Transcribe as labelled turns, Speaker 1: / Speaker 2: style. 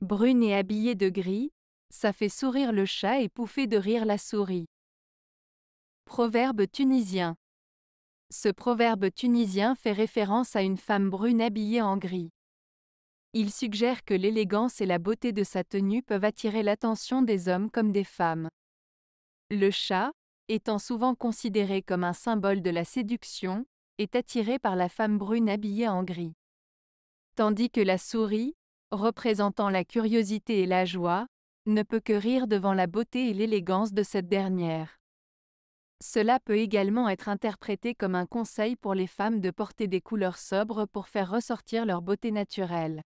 Speaker 1: brune et habillée de gris, ça fait sourire le chat et pouffer de rire la souris. Proverbe tunisien. Ce proverbe tunisien fait référence à une femme brune habillée en gris. Il suggère que l'élégance et la beauté de sa tenue peuvent attirer l'attention des hommes comme des femmes. Le chat, étant souvent considéré comme un symbole de la séduction, est attiré par la femme brune habillée en gris. Tandis que la souris, représentant la curiosité et la joie, ne peut que rire devant la beauté et l'élégance de cette dernière. Cela peut également être interprété comme un conseil pour les femmes de porter des couleurs sobres pour faire ressortir leur beauté naturelle.